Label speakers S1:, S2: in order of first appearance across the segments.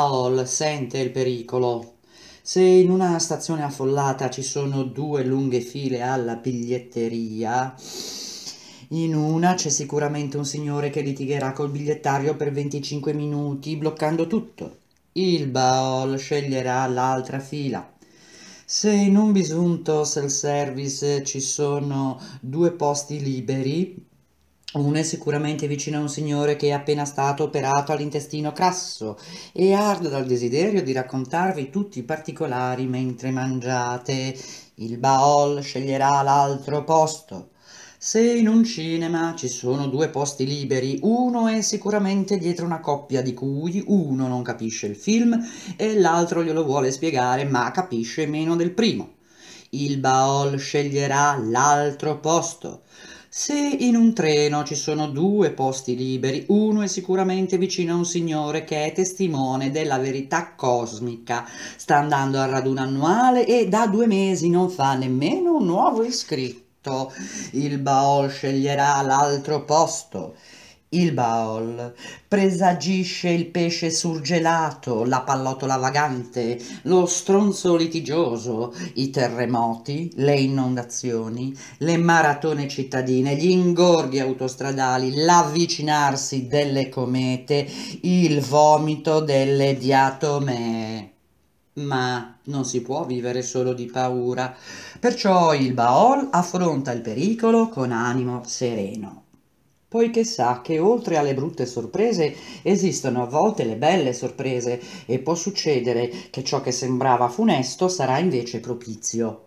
S1: Paul sente il pericolo. Se in una stazione affollata ci sono due lunghe file alla biglietteria, in una c'è sicuramente un signore che litigherà col bigliettario per 25 minuti bloccando tutto. Il Baol sceglierà l'altra fila. Se in un bisunto self service ci sono due posti liberi, uno è sicuramente vicino a un signore che è appena stato operato all'intestino crasso e ardo dal desiderio di raccontarvi tutti i particolari mentre mangiate. Il Baol sceglierà l'altro posto. Se in un cinema ci sono due posti liberi, uno è sicuramente dietro una coppia di cui uno non capisce il film e l'altro glielo vuole spiegare ma capisce meno del primo. Il Baol sceglierà l'altro posto. Se in un treno ci sono due posti liberi, uno è sicuramente vicino a un signore che è testimone della verità cosmica. Sta andando al raduno annuale e da due mesi non fa nemmeno un nuovo iscritto. Il Baol sceglierà l'altro posto. Il Baol presagisce il pesce surgelato, la pallottola vagante, lo stronzo litigioso, i terremoti, le inondazioni, le maratone cittadine, gli ingorghi autostradali, l'avvicinarsi delle comete, il vomito delle diatomee. Ma non si può vivere solo di paura, perciò il Baol affronta il pericolo con animo sereno poiché sa che oltre alle brutte sorprese esistono a volte le belle sorprese e può succedere che ciò che sembrava funesto sarà invece propizio.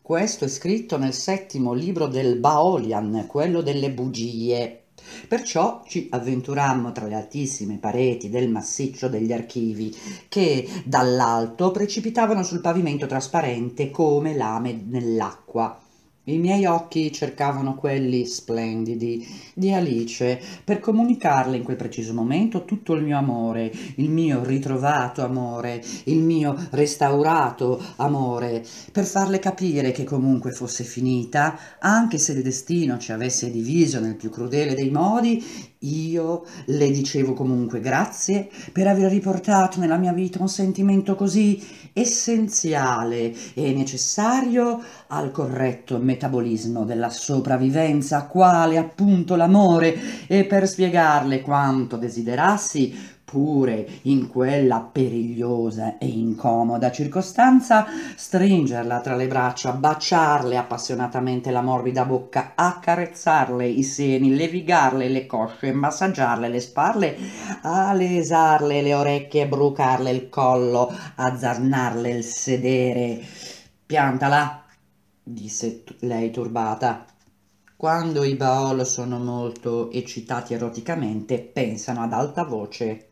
S1: Questo è scritto nel settimo libro del Baolian, quello delle bugie. Perciò ci avventurammo tra le altissime pareti del massiccio degli archivi, che dall'alto precipitavano sul pavimento trasparente come lame nell'acqua i miei occhi cercavano quelli splendidi di Alice per comunicarle in quel preciso momento tutto il mio amore, il mio ritrovato amore, il mio restaurato amore, per farle capire che comunque fosse finita, anche se il destino ci avesse diviso nel più crudele dei modi, io le dicevo comunque grazie per aver riportato nella mia vita un sentimento così essenziale e necessario al corretto metabolismo della sopravvivenza, quale appunto l'amore, e per spiegarle quanto desiderassi Eppure, in quella perigliosa e incomoda circostanza, stringerla tra le braccia, baciarle appassionatamente la morbida bocca, accarezzarle i seni, levigarle le cosce, massaggiarle le spalle, alesarle le orecchie, brucarle il collo, azzarnarle il sedere. Piantala, disse lei turbata. Quando i Baol sono molto eccitati eroticamente, pensano ad alta voce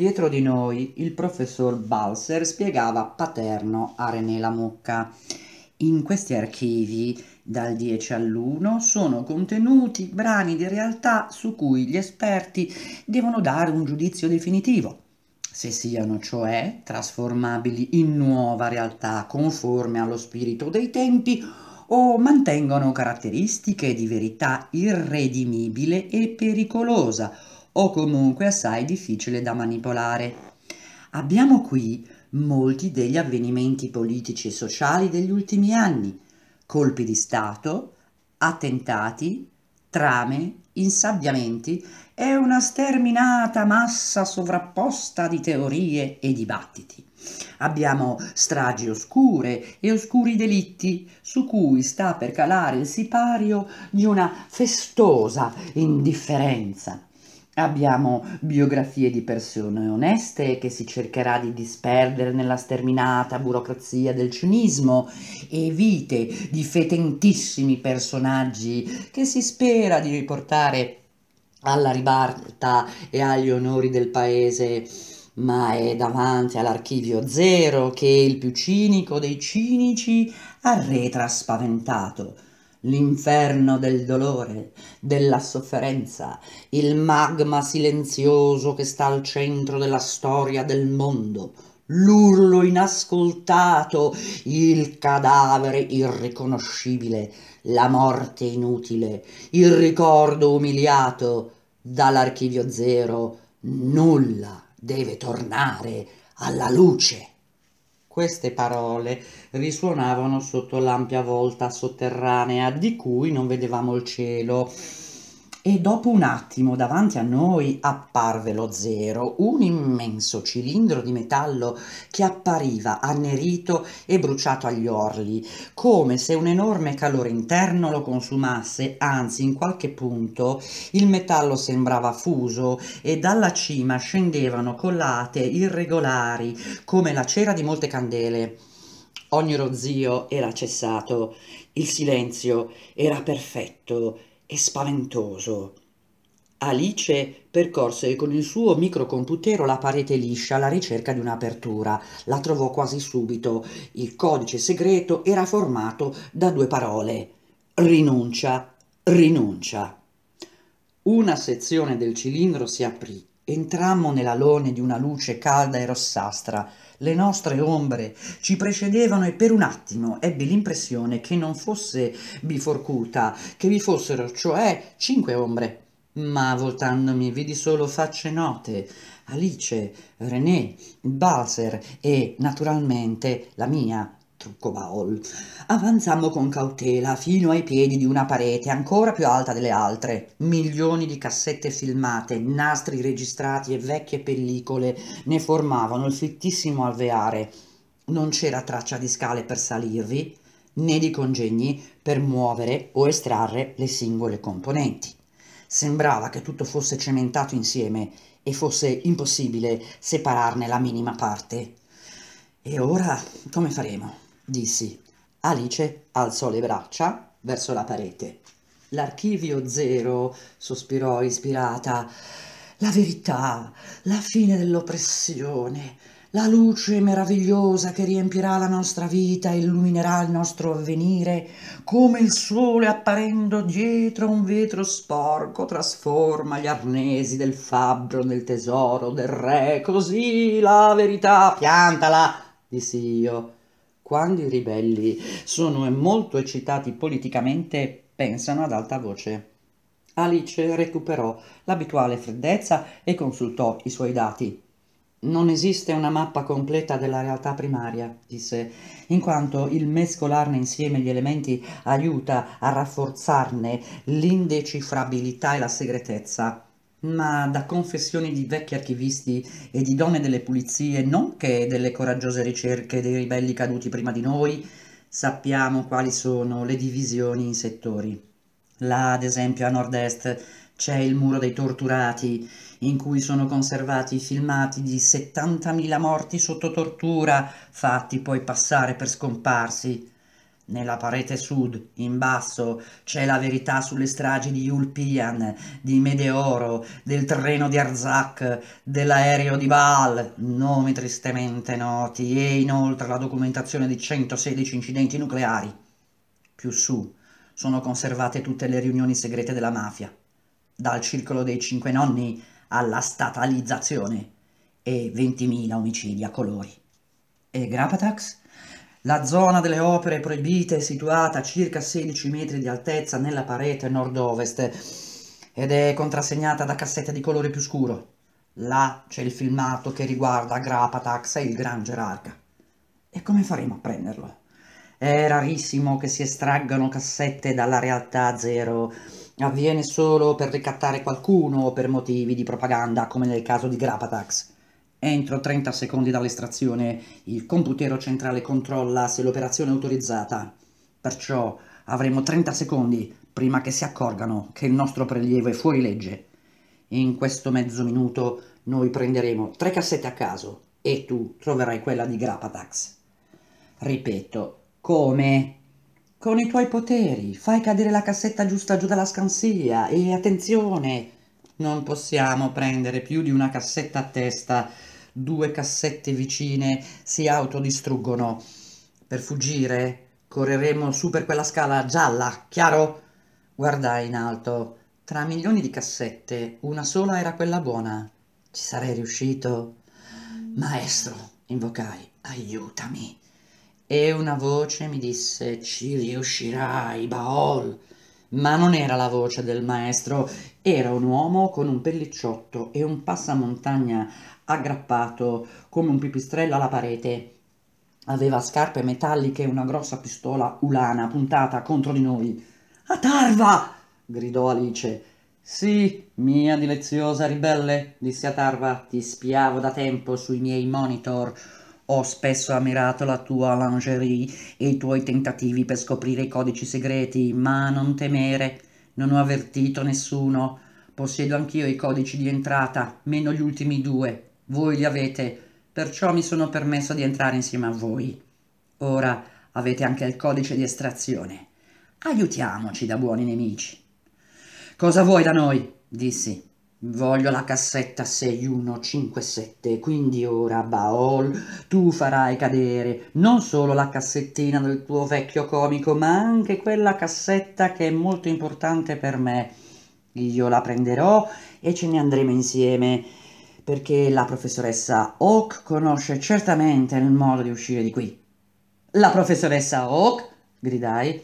S1: Dietro di noi il professor Balser spiegava Paterno a René la Mucca. In questi archivi, dal 10 all'1, sono contenuti brani di realtà su cui gli esperti devono dare un giudizio definitivo, se siano cioè trasformabili in nuova realtà conforme allo spirito dei tempi o mantengono caratteristiche di verità irredimibile e pericolosa o comunque assai difficile da manipolare. Abbiamo qui molti degli avvenimenti politici e sociali degli ultimi anni, colpi di Stato, attentati, trame, insabbiamenti e una sterminata massa sovrapposta di teorie e dibattiti. Abbiamo stragi oscure e oscuri delitti su cui sta per calare il sipario di una festosa indifferenza Abbiamo biografie di persone oneste che si cercherà di disperdere nella sterminata burocrazia del cinismo e vite di fetentissimi personaggi che si spera di riportare alla ribalta e agli onori del paese ma è davanti all'archivio zero che il più cinico dei cinici arretra spaventato l'inferno del dolore, della sofferenza, il magma silenzioso che sta al centro della storia del mondo, l'urlo inascoltato, il cadavere irriconoscibile, la morte inutile, il ricordo umiliato, dall'archivio zero nulla deve tornare alla luce. Queste parole risuonavano sotto l'ampia volta sotterranea di cui non vedevamo il cielo e dopo un attimo davanti a noi apparve lo zero, un immenso cilindro di metallo che appariva annerito e bruciato agli orli, come se un enorme calore interno lo consumasse, anzi in qualche punto il metallo sembrava fuso e dalla cima scendevano collate irregolari come la cera di molte candele. Ogni rozio era cessato, il silenzio era perfetto e spaventoso. Alice percorse con il suo microcomputero la parete liscia alla ricerca di un'apertura. La trovò quasi subito. Il codice segreto era formato da due parole. Rinuncia, rinuncia. Una sezione del cilindro si aprì Entrammo nell'alone di una luce calda e rossastra. Le nostre ombre ci precedevano e per un attimo ebbi l'impressione che non fosse biforcuta, che vi fossero cioè cinque ombre. Ma voltandomi vidi solo facce note, Alice, René, Balser e, naturalmente, la mia, trucco baul. Avanzammo con cautela fino ai piedi di una parete ancora più alta delle altre. Milioni di cassette filmate, nastri registrati e vecchie pellicole ne formavano il fittissimo alveare. Non c'era traccia di scale per salirvi, né di congegni per muovere o estrarre le singole componenti. Sembrava che tutto fosse cementato insieme e fosse impossibile separarne la minima parte. E ora come faremo? dissi. Alice alzò le braccia verso la parete. L'archivio zero, sospirò ispirata. La verità, la fine dell'oppressione, la luce meravigliosa che riempirà la nostra vita e illuminerà il nostro avvenire, come il sole apparendo dietro un vetro sporco trasforma gli arnesi del fabbro nel tesoro del re. Così la verità, piantala, dissi io quando i ribelli sono molto eccitati politicamente pensano ad alta voce. Alice recuperò l'abituale freddezza e consultò i suoi dati. Non esiste una mappa completa della realtà primaria, disse, in quanto il mescolarne insieme gli elementi aiuta a rafforzarne l'indecifrabilità e la segretezza ma da confessioni di vecchi archivisti e di donne delle pulizie, nonché delle coraggiose ricerche dei ribelli caduti prima di noi, sappiamo quali sono le divisioni in settori. Là, ad esempio, a nord-est c'è il muro dei torturati, in cui sono conservati i filmati di 70.000 morti sotto tortura, fatti poi passare per scomparsi. Nella parete sud, in basso, c'è la verità sulle stragi di Ulpian, di Medeoro, del treno di Arzak, dell'aereo di Baal, nomi tristemente noti, e inoltre la documentazione di 116 incidenti nucleari. Più su sono conservate tutte le riunioni segrete della mafia, dal circolo dei cinque nonni alla statalizzazione, e 20.000 omicidi a colori. E Grapatax? La zona delle opere proibite è situata a circa 16 metri di altezza nella parete nord-ovest ed è contrassegnata da cassette di colore più scuro. Là c'è il filmato che riguarda Grapatax e il Gran Gerarca. E come faremo a prenderlo? È rarissimo che si estraggano cassette dalla realtà zero. Avviene solo per ricattare qualcuno o per motivi di propaganda, come nel caso di Grapatax. Entro 30 secondi dall'estrazione il computero centrale controlla se l'operazione è autorizzata, perciò avremo 30 secondi prima che si accorgano che il nostro prelievo è fuori legge. In questo mezzo minuto noi prenderemo tre cassette a caso e tu troverai quella di Grapatax. Ripeto, come? Con i tuoi poteri, fai cadere la cassetta giusta giù dalla scansia e attenzione, non possiamo prendere più di una cassetta a testa due cassette vicine si autodistruggono. Per fuggire correremo su per quella scala gialla, chiaro? Guardai in alto. Tra milioni di cassette, una sola era quella buona. Ci sarei riuscito? Maestro, invocai, aiutami. E una voce mi disse, ci riuscirai, Baol ma non era la voce del maestro, era un uomo con un pellicciotto e un passamontagna aggrappato come un pipistrello alla parete. Aveva scarpe metalliche e una grossa pistola ulana puntata contro di noi. A Tarva! gridò Alice. Sì, mia dileziosa ribelle, disse a Tarva, ti spiavo da tempo sui miei monitor. Ho spesso ammirato la tua lingerie e i tuoi tentativi per scoprire i codici segreti, ma non temere, non ho avvertito nessuno. Possiedo anch'io i codici di entrata, meno gli ultimi due. Voi li avete, perciò mi sono permesso di entrare insieme a voi. Ora avete anche il codice di estrazione. Aiutiamoci da buoni nemici. Cosa vuoi da noi? dissi. Voglio la cassetta 6157, quindi ora, Baol, tu farai cadere non solo la cassettina del tuo vecchio comico, ma anche quella cassetta che è molto importante per me. Io la prenderò e ce ne andremo insieme, perché la professoressa Oak conosce certamente il modo di uscire di qui. La professoressa Oak? gridai.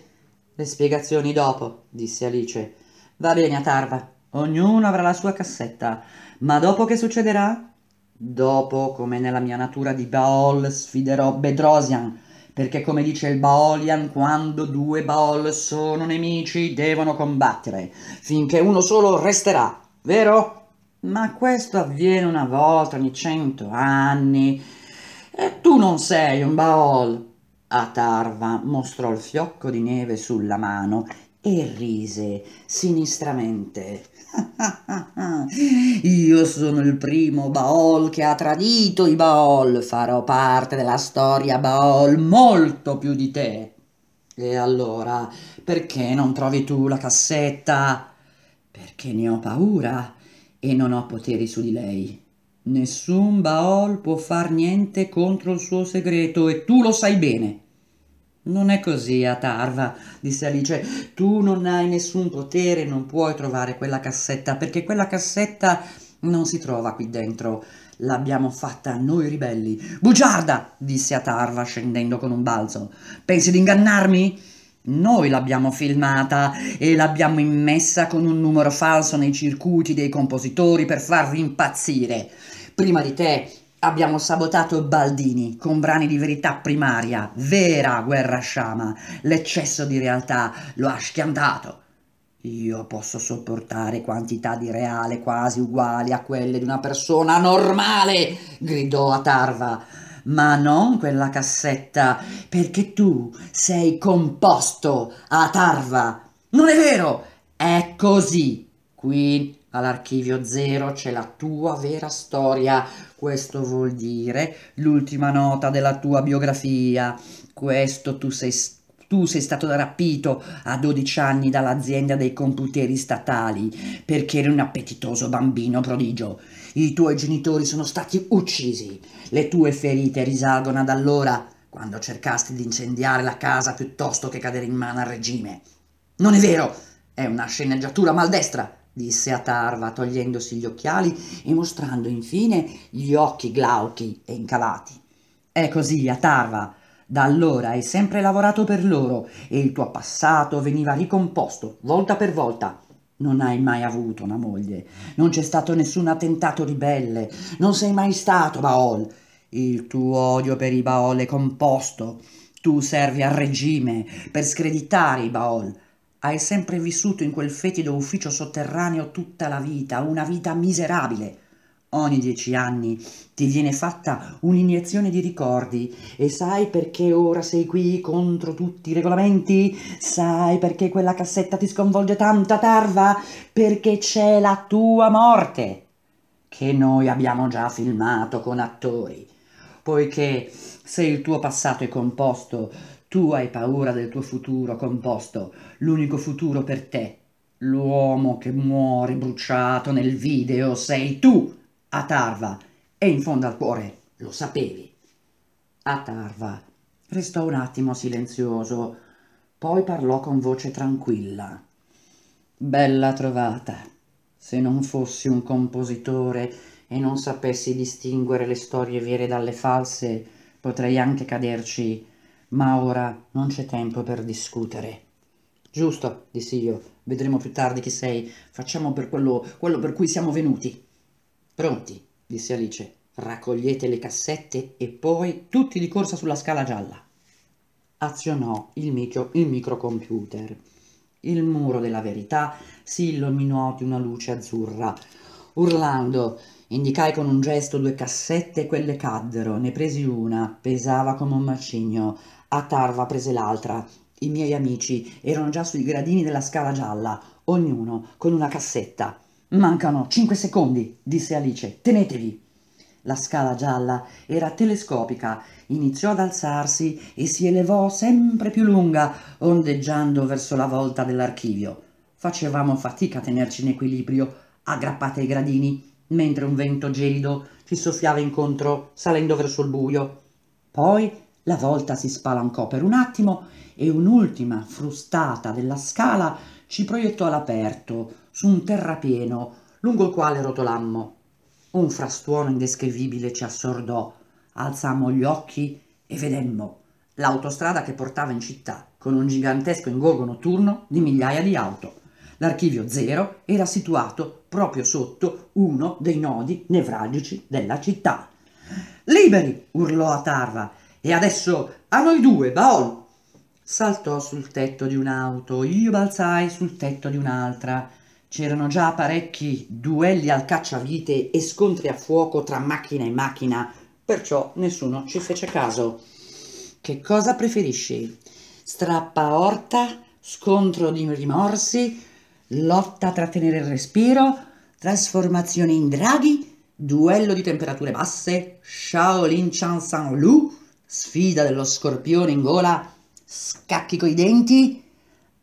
S1: Le spiegazioni dopo, disse Alice. Va bene, Atarva, Ognuno avrà la sua cassetta. Ma dopo che succederà? Dopo, come nella mia natura di Baol, sfiderò Bedrosian, perché come dice il Baolian, quando due Baol sono nemici devono combattere, finché uno solo resterà, vero? Ma questo avviene una volta ogni cento anni, e tu non sei un Baol. Atarva mostrò il fiocco di neve sulla mano e rise sinistramente. Io sono il primo Baol che ha tradito i Baol, farò parte della storia Baol molto più di te. E allora, perché non trovi tu la cassetta? Perché ne ho paura e non ho poteri su di lei. Nessun Baol può far niente contro il suo segreto e tu lo sai bene. Non è così, Atarva, disse Alice. Tu non hai nessun potere, non puoi trovare quella cassetta, perché quella cassetta non si trova qui dentro. L'abbiamo fatta noi ribelli. Bugiarda, disse Atarva scendendo con un balzo. Pensi di ingannarmi? Noi l'abbiamo filmata e l'abbiamo immessa con un numero falso nei circuiti dei compositori per farvi impazzire. Prima di te Abbiamo sabotato Baldini con brani di verità primaria, vera guerra sciama. L'eccesso di realtà lo ha schiantato. Io posso sopportare quantità di reale quasi uguali a quelle di una persona normale, gridò a Tarva. Ma non quella cassetta, perché tu sei composto a Tarva. Non è vero? È così. Qui all'archivio zero c'è la tua vera storia, questo vuol dire l'ultima nota della tua biografia, questo tu sei tu sei stato rapito a 12 anni dall'azienda dei computeri statali perché eri un appetitoso bambino prodigio. I tuoi genitori sono stati uccisi. Le tue ferite risalgono ad allora, quando cercasti di incendiare la casa piuttosto che cadere in mano al regime. Non è vero! È una sceneggiatura maldestra disse a Tarva, togliendosi gli occhiali e mostrando infine gli occhi glauchi e incavati. È così, a Tarva. Da allora hai sempre lavorato per loro e il tuo passato veniva ricomposto volta per volta. Non hai mai avuto una moglie, non c'è stato nessun attentato ribelle, non sei mai stato Baol. Il tuo odio per i Baol è composto. Tu servi al regime per screditare i Baol hai sempre vissuto in quel fetido ufficio sotterraneo tutta la vita, una vita miserabile. Ogni dieci anni ti viene fatta un'iniezione di ricordi e sai perché ora sei qui contro tutti i regolamenti? Sai perché quella cassetta ti sconvolge tanta tarva? Perché c'è la tua morte, che noi abbiamo già filmato con attori, poiché se il tuo passato è composto tu hai paura del tuo futuro composto, l'unico futuro per te. L'uomo che muore bruciato nel video sei tu, Atarva, e in fondo al cuore lo sapevi. Atarva restò un attimo silenzioso, poi parlò con voce tranquilla. Bella trovata. Se non fossi un compositore e non sapessi distinguere le storie vere dalle false, potrei anche caderci ma ora non c'è tempo per discutere. Giusto, dissi io, vedremo più tardi chi sei, facciamo per quello, quello per cui siamo venuti. Pronti, disse Alice, raccogliete le cassette e poi tutti di corsa sulla scala gialla. Azionò il, micro, il microcomputer. Il muro della verità si illuminò di una luce azzurra. Urlando Indicai con un gesto due cassette e quelle caddero. Ne presi una, pesava come un macigno. A Tarva prese l'altra. I miei amici erano già sui gradini della scala gialla, ognuno con una cassetta. Mancano cinque secondi, disse Alice. Tenetevi. La scala gialla era telescopica, iniziò ad alzarsi e si elevò sempre più lunga, ondeggiando verso la volta dell'archivio. Facevamo fatica a tenerci in equilibrio, aggrappate ai gradini mentre un vento gelido ci soffiava incontro salendo verso il buio. Poi la volta si spalancò per un attimo e un'ultima frustata della scala ci proiettò all'aperto, su un terrapieno, lungo il quale rotolammo. Un frastuono indescrivibile ci assordò. Alzammo gli occhi e vedemmo l'autostrada che portava in città, con un gigantesco ingorgo notturno di migliaia di auto. L'archivio 0 era situato proprio sotto uno dei nodi nevralgici della città. Liberi! urlò a Tarva. E adesso a noi due, Baol! Saltò sul tetto di un'auto, io balzai sul tetto di un'altra. C'erano già parecchi duelli al cacciavite e scontri a fuoco tra macchina e macchina, perciò nessuno ci fece caso. Che cosa preferisci? Strappa orta? Scontro di rimorsi? lotta tra tenere il respiro, trasformazione in draghi, duello di temperature basse, Shaolin Chan San Lu, sfida dello scorpione in gola, scacchi coi denti.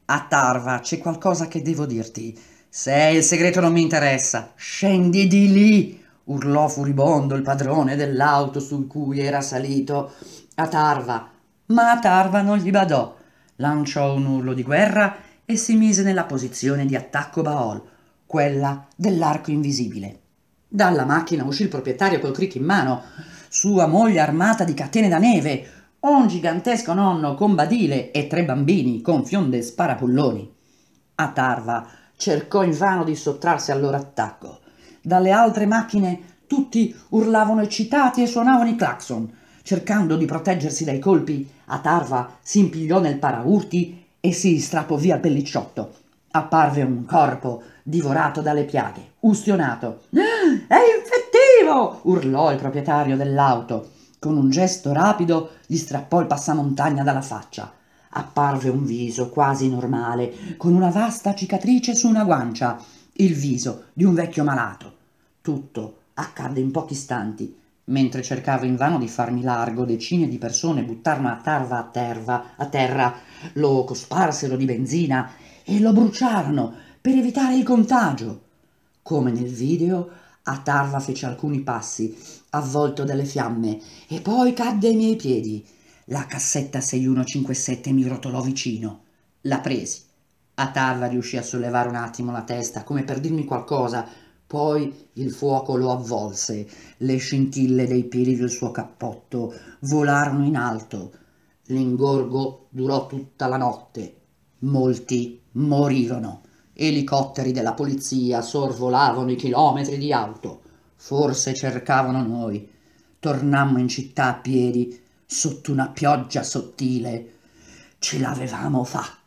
S1: A Tarva c'è qualcosa che devo dirti. Se il segreto non mi interessa, scendi di lì! urlò furibondo il padrone dell'auto su cui era salito. A Tarva. Ma a Tarva non gli badò. Lanciò un urlo di guerra e si mise nella posizione di attacco Baol, quella dell'arco invisibile. Dalla macchina uscì il proprietario col crick in mano, sua moglie armata di catene da neve, un gigantesco nonno con badile e tre bambini con fionde e sparapulloni. Atarva cercò invano di sottrarsi al loro attacco. Dalle altre macchine tutti urlavano eccitati e suonavano i clacson. Cercando di proteggersi dai colpi, Atarva si impigliò nel paraurti e si strappò via il pellicciotto. Apparve un corpo divorato dalle piaghe, ustionato. Ah, è infettivo! urlò il proprietario dell'auto. Con un gesto rapido gli strappò il passamontagna dalla faccia. Apparve un viso quasi normale, con una vasta cicatrice su una guancia, il viso di un vecchio malato. Tutto accadde in pochi istanti mentre cercavo invano di farmi largo, decine di persone buttarono a tarva a terra, a terra, lo cosparsero di benzina e lo bruciarono per evitare il contagio. Come nel video, a tarva fece alcuni passi, avvolto dalle fiamme, e poi cadde ai miei piedi. La cassetta 6157 mi rotolò vicino. La presi. A tarva riuscì a sollevare un attimo la testa, come per dirmi qualcosa, poi il fuoco lo avvolse, le scintille dei piedi del suo cappotto volarono in alto. L'ingorgo durò tutta la notte. Molti morirono. Elicotteri della polizia sorvolavano i chilometri di auto. Forse cercavano noi. Tornammo in città a piedi, sotto una pioggia sottile. Ce l'avevamo fatta.